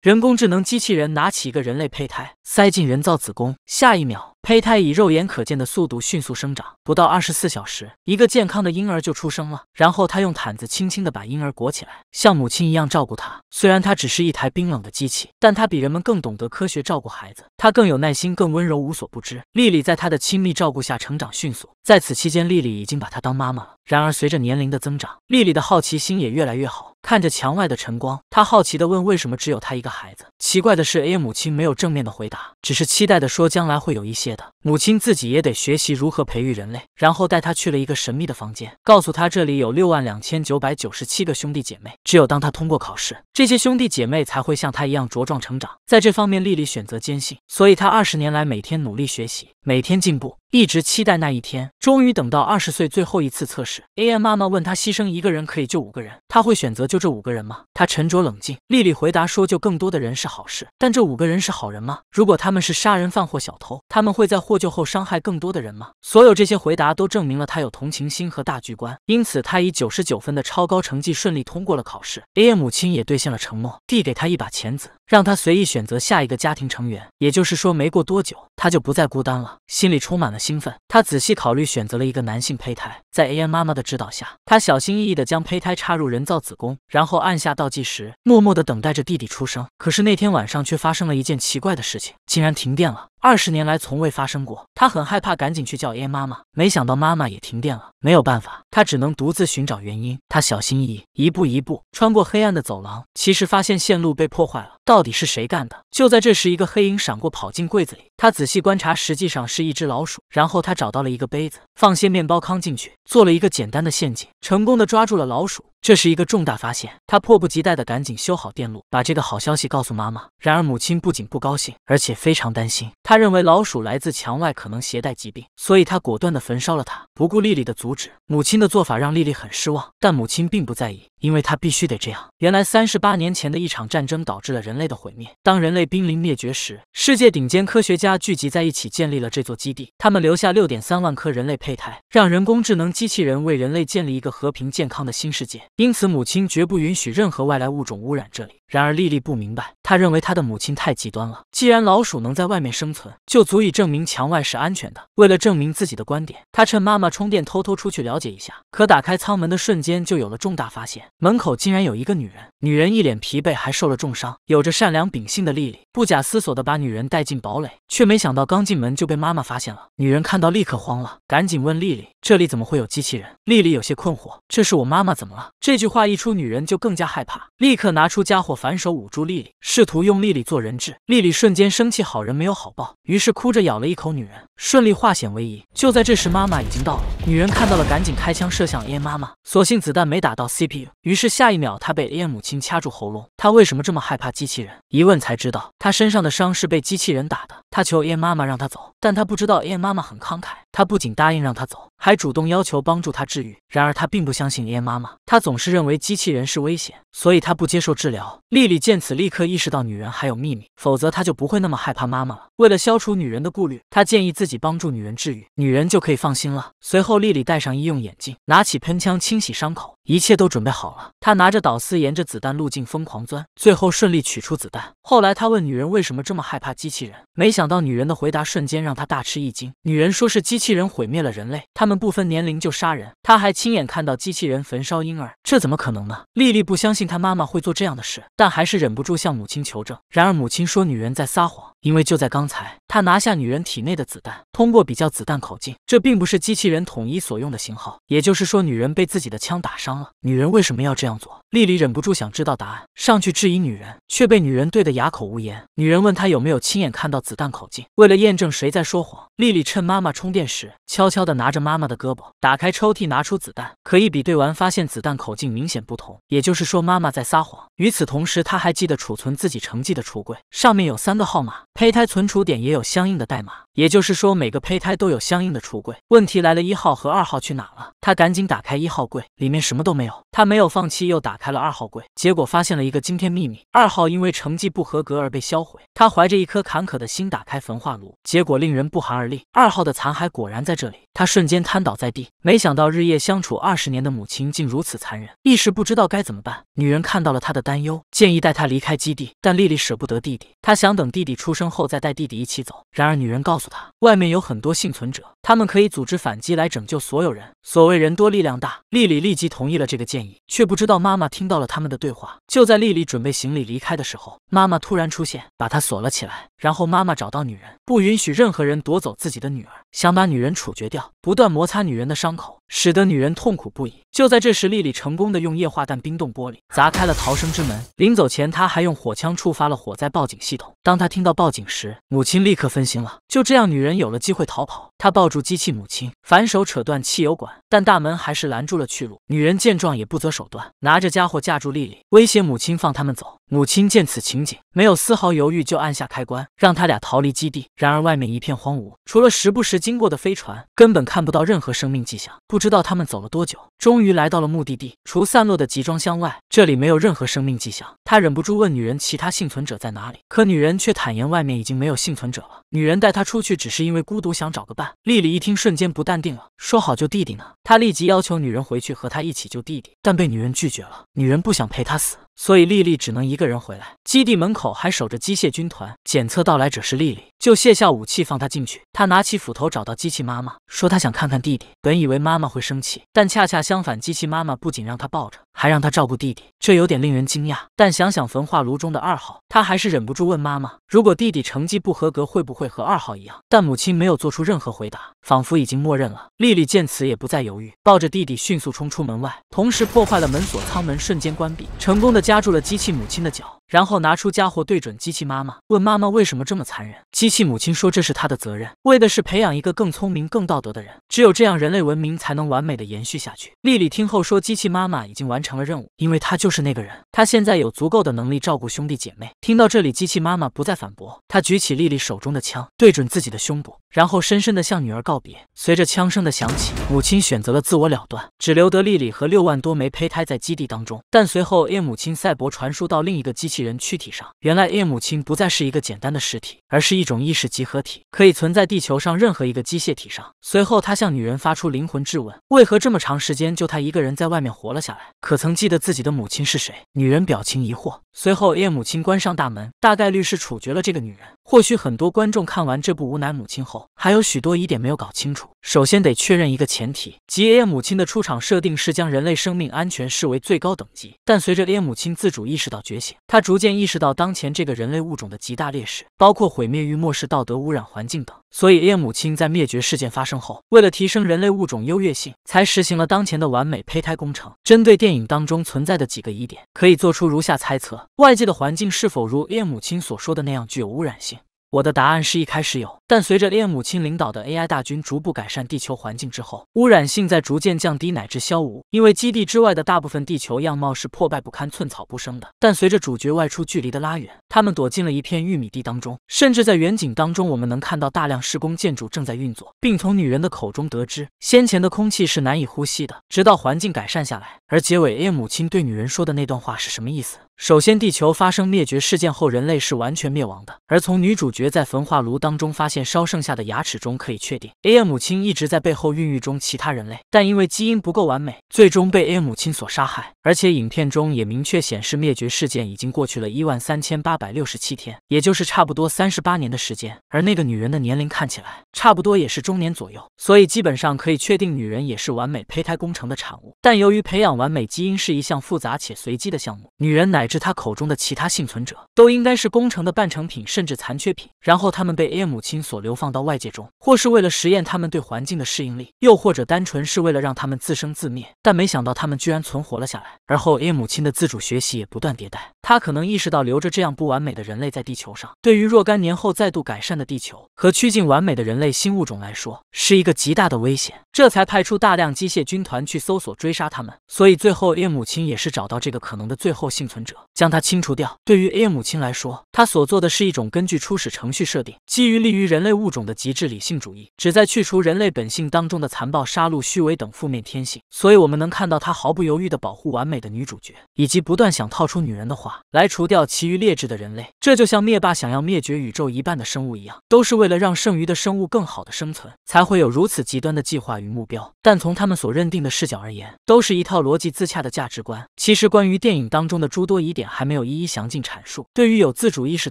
人工智能机器人拿起一个人类胚胎，塞进人造子宫。下一秒。胚胎以肉眼可见的速度迅速生长，不到二十四小时，一个健康的婴儿就出生了。然后他用毯子轻轻的把婴儿裹起来，像母亲一样照顾他。虽然他只是一台冰冷的机器，但他比人们更懂得科学照顾孩子，他更有耐心，更温柔，无所不知。丽丽在他的亲密照顾下成长迅速，在此期间，丽丽已经把他当妈妈了。然而，随着年龄的增长，丽丽的好奇心也越来越好。看着墙外的晨光，她好奇的问：“为什么只有他一个孩子？”奇怪的是，A 母亲没有正面的回答，只是期待的说：“将来会有一些。”母亲自己也得学习如何培育人类，然后带他去了一个神秘的房间，告诉他这里有六万两千九百九十七个兄弟姐妹，只有当他通过考试，这些兄弟姐妹才会像他一样茁壮成长。在这方面，丽丽选择坚信，所以她二十年来每天努力学习，每天进步。一直期待那一天，终于等到二十岁最后一次测试。A M 妈妈问他，牺牲一个人可以救五个人，他会选择救这五个人吗？他沉着冷静。丽丽回答说，救更多的人是好事，但这五个人是好人吗？如果他们是杀人犯或小偷，他们会在获救后伤害更多的人吗？所有这些回答都证明了他有同情心和大局观，因此他以九十九分的超高成绩顺利通过了考试。A M 母亲也兑现了承诺，递给他一把钳子。让他随意选择下一个家庭成员，也就是说，没过多久他就不再孤单了，心里充满了兴奋。他仔细考虑，选择了一个男性胚胎，在 AM 妈妈的指导下，他小心翼翼的将胚胎插入人造子宫，然后按下倒计时，默默的等待着弟弟出生。可是那天晚上却发生了一件奇怪的事情，竟然停电了。二十年来从未发生过，他很害怕，赶紧去叫爷爷妈妈。没想到妈妈也停电了，没有办法，他只能独自寻找原因。他小心翼翼，一步一步穿过黑暗的走廊。其实发现线路被破坏了，到底是谁干的？就在这时，一个黑影闪过，跑进柜子里。他仔细观察，实际上是一只老鼠。然后他找到了一个杯子，放些面包糠进去，做了一个简单的陷阱，成功的抓住了老鼠。这是一个重大发现，他迫不及待地赶紧修好电路，把这个好消息告诉妈妈。然而，母亲不仅不高兴，而且非常担心，他认为老鼠来自墙外，可能携带疾病，所以他果断地焚烧了它，不顾丽丽的阻止。母亲的做法让丽丽很失望，但母亲并不在意。因为他必须得这样。原来，三十八年前的一场战争导致了人类的毁灭。当人类濒临灭绝时，世界顶尖科学家聚集在一起，建立了这座基地。他们留下六点三万颗人类胚胎，让人工智能机器人为人类建立一个和平、健康的新世界。因此，母亲绝不允许任何外来物种污染这里。然而，丽丽不明白。他认为他的母亲太极端了。既然老鼠能在外面生存，就足以证明墙外是安全的。为了证明自己的观点，他趁妈妈充电偷偷出去了解一下。可打开舱门的瞬间，就有了重大发现：门口竟然有一个女人。女人一脸疲惫，还受了重伤。有着善良秉性的丽丽，不假思索的把女人带进堡垒，却没想到刚进门就被妈妈发现了。女人看到立刻慌了，赶紧问丽丽：“这里怎么会有机器人？”丽丽有些困惑：“这是我妈妈，怎么了？”这句话一出，女人就更加害怕，立刻拿出家伙，反手捂住丽丽。试图用莉莉做人质，莉莉瞬间生气，好人没有好报，于是哭着咬了一口女人，顺利化险为夷。就在这时，妈妈已经到了，女人看到了，赶紧开枪射向 A 妈妈，所幸子弹没打到 CPU。于是下一秒，她被 A 母亲掐住喉咙。她为什么这么害怕机器人？一问才知道，她身上的伤是被机器人打的。她求 A 妈妈让她走，但她不知道 A 妈妈很慷慨，她不仅答应让她走。还主动要求帮助她治愈，然而她并不相信爷爷妈妈，她总是认为机器人是危险，所以她不接受治疗。丽丽见此，立刻意识到女人还有秘密，否则她就不会那么害怕妈妈了。为了消除女人的顾虑，她建议自己帮助女人治愈，女人就可以放心了。随后，丽丽戴上医用眼镜，拿起喷枪清洗伤口，一切都准备好了。她拿着导丝，沿着子弹路径疯狂钻，最后顺利取出子弹。后来，她问女人为什么这么害怕机器人，没想到女人的回答瞬间让她大吃一惊。女人说是机器人毁灭了人类，她。他们不分年龄就杀人，他还亲眼看到机器人焚烧婴儿，这怎么可能呢？丽丽不相信她妈妈会做这样的事，但还是忍不住向母亲求证。然而母亲说女人在撒谎，因为就在刚才，她拿下女人体内的子弹，通过比较子弹口径，这并不是机器人统一所用的型号，也就是说女人被自己的枪打伤了。女人为什么要这样做？丽丽忍不住想知道答案，上去质疑女人，却被女人怼得哑口无言。女人问她有没有亲眼看到子弹口径。为了验证谁在说谎，丽丽趁妈妈充电时，悄悄地拿着妈。妈的胳膊打开抽屉，拿出子弹，可一比对完，发现子弹口径明显不同，也就是说妈妈在撒谎。与此同时，他还记得储存自己成绩的橱柜，上面有三个号码，胚胎存储点也有相应的代码，也就是说每个胚胎都有相应的橱柜。问题来了，一号和二号去哪了？他赶紧打开一号柜，里面什么都没有。他没有放弃，又打开了二号柜，结果发现了一个惊天秘密：二号因为成绩不合格而被销毁。他怀着一颗坎坷的心打开焚化炉，结果令人不寒而栗。二号的残骸果然在这里，他瞬间瘫倒在地。没想到日夜相处二十年的母亲竟如此残忍，一时不知道该怎么办。女人看到了他的担忧，建议带他离开基地，但丽丽舍不得弟弟，她想等弟弟出生后再带弟弟一起走。然而女人告诉她，外面有很多幸存者，他们可以组织反击来拯救所有人，所谓人多力量大。丽丽立即同意了这个建议，却不知道妈妈听到了他们的对话。就在丽丽准备行李离开的时候，妈妈突然出现，把她。锁了起来，然后妈妈找到女人，不允许任何人夺走自己的女儿，想把女人处决掉。不断摩擦女人的伤口，使得女人痛苦不已。就在这时，丽丽成功的用液化氮冰冻玻璃，砸开了逃生之门。临走前，她还用火枪触发了火灾报警系统。当她听到报警时，母亲立刻分心了。就这样，女人有了机会逃跑。她抱住机器母亲，反手扯断汽油管，但大门还是拦住了去路。女人见状也不择手段，拿着家伙架住丽丽，威胁母亲放他们走。母亲见此情景，没有丝毫犹豫，就按下开关，让他俩逃离基地。然而外面一片荒芜，除了时不时经过的飞船，根本。看。看不到任何生命迹象，不知道他们走了多久，终于来到了目的地。除散落的集装箱外，这里没有任何生命迹象。他忍不住问女人：“其他幸存者在哪里？”可女人却坦言：“外面已经没有幸存者了。”女人带他出去，只是因为孤独，想找个伴。丽丽一听，瞬间不淡定了：“说好救弟弟呢？”她立即要求女人回去和她一起救弟弟，但被女人拒绝了。女人不想陪他死。所以丽丽只能一个人回来。基地门口还守着机械军团，检测到来者是丽丽，就卸下武器放她进去。她拿起斧头找到机器妈妈，说她想看看弟弟。本以为妈妈会生气，但恰恰相反，机器妈妈不仅让她抱着。还让他照顾弟弟，这有点令人惊讶。但想想焚化炉中的二号，他还是忍不住问妈妈：“如果弟弟成绩不合格，会不会和二号一样？”但母亲没有做出任何回答，仿佛已经默认了。丽丽见此也不再犹豫，抱着弟弟迅速冲出门外，同时破坏了门锁，舱门瞬间关闭，成功的夹住了机器母亲的脚。然后拿出家伙对准机器妈妈，问妈妈为什么这么残忍。机器母亲说这是她的责任，为的是培养一个更聪明、更道德的人。只有这样，人类文明才能完美的延续下去。丽丽听后说，机器妈妈已经完成了任务，因为她就是那个人。她现在有足够的能力照顾兄弟姐妹。听到这里，机器妈妈不再反驳，她举起丽丽手中的枪，对准自己的胸部，然后深深的向女儿告别。随着枪声的响起，母亲选择了自我了断，只留得丽丽和六万多枚胚胎在基地当中。但随后，A 母亲赛博传输到另一个机器。人躯体上，原来 A 母亲不再是一个简单的实体，而是一种意识集合体，可以存在地球上任何一个机械体上。随后，他向女人发出灵魂质问：为何这么长时间就他一个人在外面活了下来？可曾记得自己的母亲是谁？女人表情疑惑。随后，A 母亲关上大门，大概率是处决了这个女人。或许很多观众看完这部《无奶母亲》后，还有许多疑点没有搞清楚。首先得确认一个前提：即 A 母亲的出场设定是将人类生命安全视为最高等级。但随着 A 母亲自主意识到觉醒，她逐渐意识到当前这个人类物种的极大劣势，包括毁灭于末世、道德污染环境等。所以，A 母亲在灭绝事件发生后，为了提升人类物种优越性，才实行了当前的完美胚胎工程。针对电影当中存在的几个疑点，可以做出如下猜测：外界的环境是否如 A 母亲所说的那样具有污染性？我的答案是一开始有。但随着 A 母亲领导的 AI 大军逐步改善地球环境之后，污染性在逐渐降低乃至消无。因为基地之外的大部分地球样貌是破败不堪、寸草不生的。但随着主角外出距离的拉远，他们躲进了一片玉米地当中。甚至在远景当中，我们能看到大量施工建筑正在运作，并从女人的口中得知，先前的空气是难以呼吸的，直到环境改善下来。而结尾 A 母亲对女人说的那段话是什么意思？首先，地球发生灭绝事件后，人类是完全灭亡的。而从女主角在焚化炉当中发现。烧剩下的牙齿中可以确定 a 母亲一直在背后孕育中其他人类，但因为基因不够完美，最终被 a 母亲所杀害。而且影片中也明确显示，灭绝事件已经过去了一万三千八百六十七天，也就是差不多三十八年的时间。而那个女人的年龄看起来差不多也是中年左右，所以基本上可以确定，女人也是完美胚胎工程的产物。但由于培养完美基因是一项复杂且随机的项目，女人乃至她口中的其他幸存者，都应该是工程的半成品甚至残缺品。然后他们被 a 母亲。所流放到外界中，或是为了实验他们对环境的适应力，又或者单纯是为了让他们自生自灭。但没想到他们居然存活了下来，而后 A 母亲的自主学习也不断迭代。他可能意识到留着这样不完美的人类在地球上，对于若干年后再度改善的地球和趋近完美的人类新物种来说，是一个极大的危险，这才派出大量机械军团去搜索追杀他们。所以最后，A 母亲也是找到这个可能的最后幸存者，将他清除掉。对于 A 母亲来说，她所做的是一种根据初始程序设定，基于利于人类物种的极致理性主义，旨在去除人类本性当中的残暴、杀戮、虚伪等负面天性。所以，我们能看到他毫不犹豫地保护完美的女主角，以及不断想套出女人的话。来除掉其余劣质的人类，这就像灭霸想要灭绝宇宙一半的生物一样，都是为了让剩余的生物更好的生存，才会有如此极端的计划与目标。但从他们所认定的视角而言，都是一套逻辑自洽的价值观。其实，关于电影当中的诸多疑点，还没有一一详尽阐述。对于有自主意识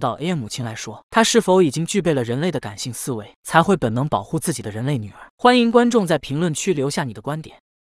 到 AI 母亲来说，她是否已经具备了人类的感性思维，才会本能保护自己的人类女儿？欢迎观众在评论区留下你的观点。